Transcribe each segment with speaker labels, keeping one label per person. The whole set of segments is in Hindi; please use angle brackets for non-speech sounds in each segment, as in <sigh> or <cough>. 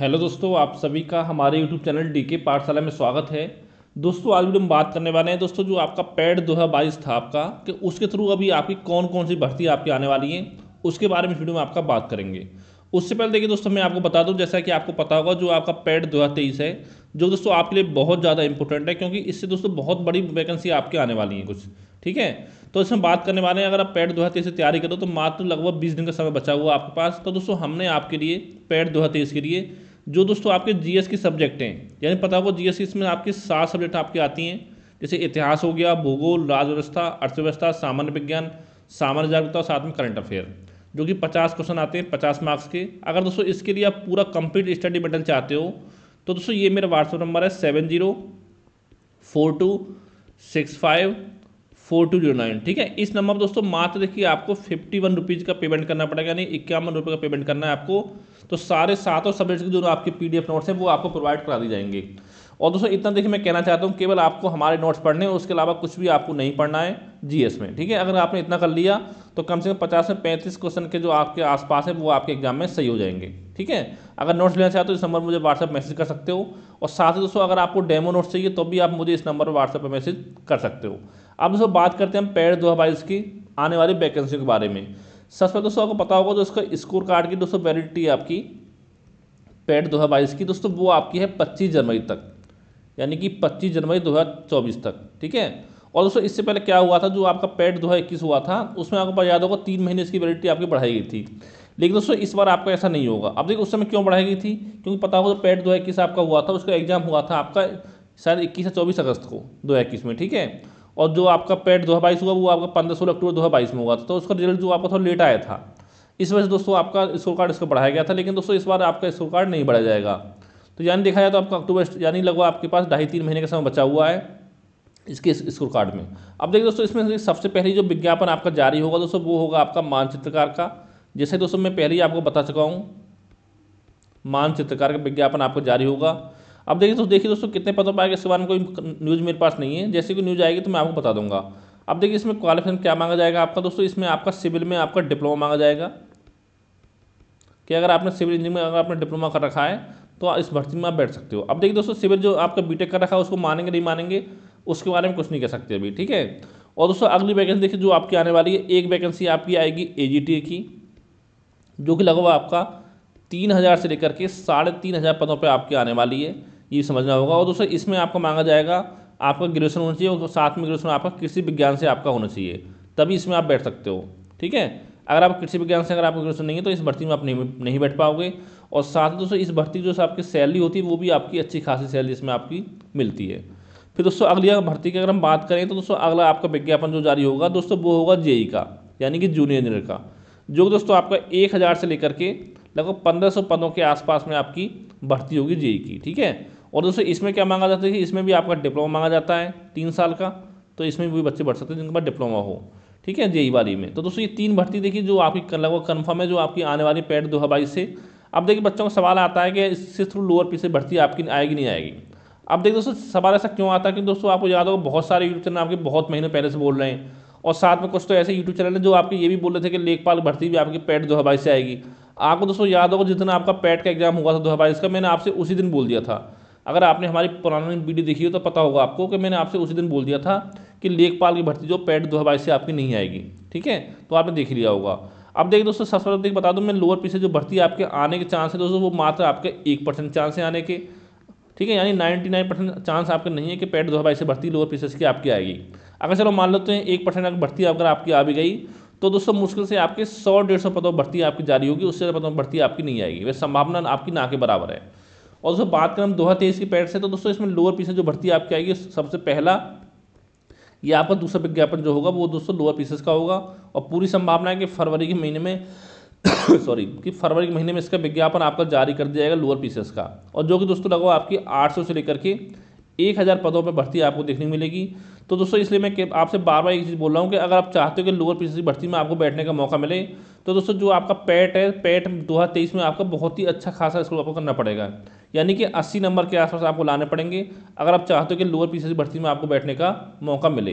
Speaker 1: हेलो दोस्तों आप सभी का हमारे यूट्यूब चैनल डी के पाठशाला में स्वागत है दोस्तों आज भी हम बात करने वाले हैं दोस्तों जो आपका पैड दो हज़ार बाईस था आपका कि उसके थ्रू अभी आपकी कौन कौन सी भर्ती आपकी आने वाली है उसके बारे में इस वीडियो में आपका बात करेंगे उससे पहले देखिए दोस्तों मैं आपको बता दूँ जैसा कि आपको पता होगा जो आपका पैड दो है जो दोस्तों आपके लिए बहुत ज़्यादा इंपॉर्टेंट है क्योंकि इससे दोस्तों बहुत बड़ी वैकेंसी आपके आने वाली है कुछ ठीक है तो इसमें बात करने वाले हैं अगर आप पैड दो हज़ार तेईस से तैयारी करो तो मात्र लगभग बीस दिन का समय बचा हुआ आपके पास तो दोस्तों हमने आपके लिए पैड दो हज़ार तेईस के लिए जो दोस्तों आपके जीएस के सब्जेक्ट हैं यानी पता होगा जीएस इसमें आपके सात सब्जेक्ट आपके आती हैं जैसे इतिहास हो गया भूगोल राजव्यवस्था अर्थव्यवस्था सामान्य विज्ञान सामान्य जागरूकता और साथ में करंट अफेयर जो कि पचास क्वेश्चन आते हैं पचास मार्क्स के अगर दोस्तों इसके लिए आप पूरा कंप्लीट स्टडी बटन चाहते हो तो दोस्तों ये मेरा व्हाट्सअप नंबर है seven zero four two six five four two zero nine ठीक है इस नंबर दोस्तों मात्र देखिए आपको फिफ्टी वन रुपीज़ का पेमेंट करना पड़ेगा यानी इक्यावन रुपये का पेमेंट करना है आपको तो सारे सातों सब्जेक्ट के जो आपके पी नोट्स हैं वो आपको प्रोवाइड करा दी जाएंगे और दोस्तों इतना देखिए मैं कहना चाहता हूँ केवल आपको हमारे नोट्स पढ़ने और उसके अलावा कुछ भी आपको नहीं पढ़ना है जीएस में ठीक है अगर आपने इतना कर लिया तो कम से कम पचास से पैंतीस क्वेश्चन के जो आपके आसपास है वो आपके एग्जाम में सही हो जाएंगे ठीक है अगर नोट्स लेना चाहते हो तो इस नंबर मुझे व्हाट्सअप मैसेज कर सकते हो और साथ ही दोस्तों अगर आपको डेमो नोट्स चाहिए तो भी आप मुझे इस नंबर पर व्हाट्सएप पर मैसेज कर सकते हो अब दोस्तों बात करते हैं हम पैड दो की आने वाली वैकेंसी के बारे में सबसे पहले दोस्तों आपको पता होगा जो इसका स्कोर कार्ड की दोस्तों वैलिडिटी आपकी पैड दो की दोस्तों वो आपकी है पच्चीस जनवरी तक यानी कि पच्चीस जनवरी दो तक ठीक है और दोस्तों इससे पहले क्या हुआ था जो आपका पैड दो हुआ था उसमें आपको याद होगा तीन महीने इसकी वैलिडिटी आपकी बढ़ाई गई थी लेकिन दोस्तों इस बार आपका ऐसा नहीं होगा अब देखिए उस समय क्यों बढ़ाई गई थी क्योंकि पता होगा तो पैड दो आपका हुआ था उसका एग्जाम हुआ था आपका शायद इक्कीस या चौबीस अगस्त को दो में ठीक है और जो आपका पेट दो हज़ार हुआ वो आपका पंद्रह सोलह अक्टूबर दो हज़ार में हुआ था तो उसका रिजल्ट जो आपका थोड़ा लेट आया था इस वजह से दोस्तों आपका स्कोर कार्ड इसको बढ़ाया गया था लेकिन दोस्तों इस बार आपका स्कोर कार्ड नहीं बढ़ाया जाएगा तो यानी देखा जाए तो आपका अक्टूबर यानी लगभग आपके पास ढाई तीन महीने का समय बचा हुआ है इसके स्कोर कार्ड में अब देखिए दोस्तों इसमें सबसे पहले जो विज्ञापन आपका जारी होगा दोस्तों वो होगा आपका मानचित्रकार का जैसे दोस्तों मैं पहले ही आपको बता चुका हूँ मानचित्रकार का विज्ञापन आपको जारी होगा अब देखिए तो देखिए दोस्तों कितने पदों पर आएगा इसके बारे में कोई न्यूज़ मेरे पास नहीं है जैसे कोई न्यूज़ आएगी तो मैं आपको बता दूंगा अब देखिए इसमें क्वालिफिकेशन क्या मांगा जाएगा आपका दोस्तों इसमें आपका सिविल में आपका डिप्लोमा मांगा जाएगा कि अगर आपने सिविल इंजीनियर में अगर आपने डिप्लोमा कर रखा है तो इस भर्ती में आप बैठ सकते हो अब देखिए दोस्तों सिविल जो आपका बीटेक कर रखा है उसको मानेंगे नहीं मानेंगे उसके बारे में कुछ नहीं कह सकते अभी ठीक है और दोस्तों अगली वैकेंसी देखिए जो आपकी आने वाली है एक वैकेंसी आपकी आएगी ए की जो कि लगभग आपका तीन हज़ार से लेकर के साढ़े तीन हज़ार पदों पर आपकी आने वाली है ये समझना होगा और दोस्तों इसमें आपको मांगा जाएगा आपका ग्रेजुएसन होना चाहिए और साथ में ग्रेजुएसन आपका कृषि विज्ञान से आपका होना चाहिए तभी इसमें आप बैठ सकते हो ठीक है अगर आप कृषि विज्ञान से अगर आपका ग्रेजुएसन नहीं है तो इस भर्ती में आप नहीं नहीं बैठ पाओगे और साथ ही दोस्तों इस भर्ती जो आपकी सैलरी होती है वो भी आपकी अच्छी खासी सैलरी इसमें आपकी मिलती है फिर दोस्तों अगली भर्ती की अगर हम बात करें तो दोस्तों अगला आपका विज्ञापन जो जारी होगा दोस्तों वो होगा जेई का यानी कि जूनियर इंजीनियर का जो दोस्तों आपका एक हज़ार से लेकर के लगभग पंद्रह सौ पदों के आसपास में आपकी भर्ती होगी जेई की ठीक है और दोस्तों इसमें क्या मांगा जाता है कि इसमें भी आपका डिप्लोमा मांगा जाता है तीन साल का तो इसमें भी बच्चे बढ़ सकते हैं जिनके पास डिप्लोमा हो ठीक है जेई वाली में तो दोस्तों ये तीन भर्ती देखिए जो आपकी लगभग कन्फर्म है जो आपकी आने वाली पेड दो हवाई से अब देखिए बच्चों का सवाल आता है कि इससे थ्रू लोअर पी से भर्ती आपकी आएगी नहीं आएगी अब देखिए दोस्तों सवाल ऐसा क्यों आता है कि दोस्तों आपको याद होगा बहुत सारे यूट्यूब चैनल आपके बहुत महीने पहले से बोल रहे हैं और साथ में कुछ तो ऐसे यूट्यूब चैनल हैं जो आपके ये भी बोल रहे थे कि लेखपाल भर्ती भी आपकी पैट दो हवाई से आएगी आपको दोस्तों याद होगा जिस दिन आपका पैट का एग्जाम हुआ था दो हवाई का मैंने आपसे उसी दिन बोल दिया था अगर आपने हमारी पुरानी वीडियो देखी हो तो पता होगा आपको कि मैंने आपसे उसी दिन बोल दिया था कि लेखपाल की भर्ती जो पैट दो हवाई से आपकी नहीं आएगी ठीक है तो आपने देख लिया होगा अब देखिए दोस्तों सबसे पहले बता दूँ मैं लोअर पी से जो भर्ती आपके आने के चांस है दोस्तों वो मात्र आपके एक परसेंट चांस है आने के ठीक है यानी नाइन्टी नाइन परसेंट चांस आपके नहीं है कि पेड दो हवाई से भर्ती लोअर पी की आपकी आएगी अगर चलो मान लेते तो हैं एक परसेंट अगर भर्ती अगर आपकी आ भी गई तो दोस्तों मुश्किल से आपके सौ डेढ़ सौ पदों भर्ती आपकी जारी होगी उससे पदों भर्ती आपकी नहीं आएगी वह संभावना आपकी ना के बराबर है और दोस्तों बात करें हम दो हज़ार तेईस की पैड से तो दोस्तों इसमें लोअर पीसेस जो भर्ती आपकी आएगी सबसे पहला या आपका दूसरा विज्ञापन जो होगा वो दोस्तों लोअर पीसेस का होगा और पूरी संभावना है कि फरवरी के महीने में सॉरी <coughs> कि फरवरी के महीने में इसका विज्ञापन आपका जारी कर दिया जाएगा लोअर पीसेस का और जो कि दोस्तों लगभग आपकी 800 से लेकर के 1000 पदों पर भर्ती आपको देखने मिलेगी तो दोस्तों इसलिए मैं आपसे बार बार एक चीज़ बोल रहा हूँ कि अगर आप चाहते हो कि लोअर पीसेस की भर्ती में आपको बैठने का मौका मिले तो दोस्तों जो आपका पैट है पैट दो में आपका बहुत ही अच्छा खासा स्कोर आपको करना पड़ेगा यानी कि 80 नंबर के आसपास आपको लाने पड़ेंगे अगर आप चाहते हो कि लोअर पी भर्ती में आपको बैठने का मौका मिले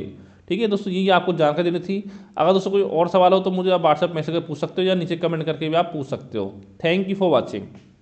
Speaker 1: ठीक है दोस्तों ये आपको जानकारी देनी थी अगर दोस्तों कोई और सवाल हो तो मुझे आप व्हाट्सएप मैसेज कर पूछ सकते हो या नीचे कमेंट करके भी आप पूछ सकते हो थैंक यू फॉर वॉचिंग